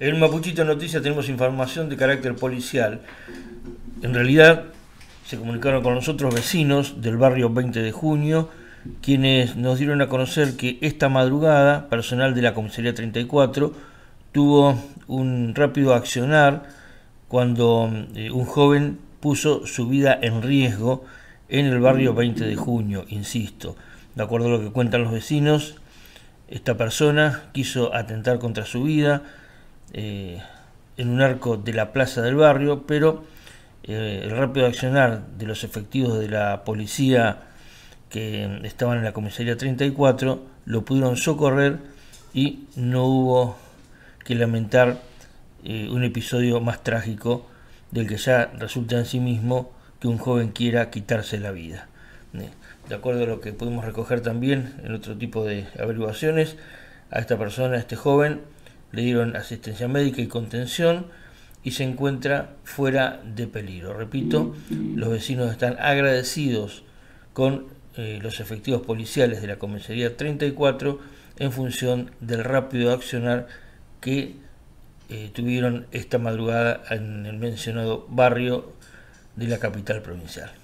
En Mapuchito Noticias tenemos información de carácter policial. En realidad se comunicaron con nosotros vecinos del barrio 20 de junio, quienes nos dieron a conocer que esta madrugada personal de la comisaría 34 tuvo un rápido accionar cuando eh, un joven puso su vida en riesgo en el barrio 20 de junio, insisto. De acuerdo a lo que cuentan los vecinos, esta persona quiso atentar contra su vida, eh, en un arco de la plaza del barrio, pero eh, el rápido accionar de los efectivos de la policía que estaban en la comisaría 34 lo pudieron socorrer y no hubo que lamentar eh, un episodio más trágico del que ya resulta en sí mismo que un joven quiera quitarse la vida. De acuerdo a lo que pudimos recoger también en otro tipo de averiguaciones, a esta persona, a este joven, le dieron asistencia médica y contención y se encuentra fuera de peligro. Repito, los vecinos están agradecidos con eh, los efectivos policiales de la comisaría 34 en función del rápido accionar que eh, tuvieron esta madrugada en el mencionado barrio de la capital provincial.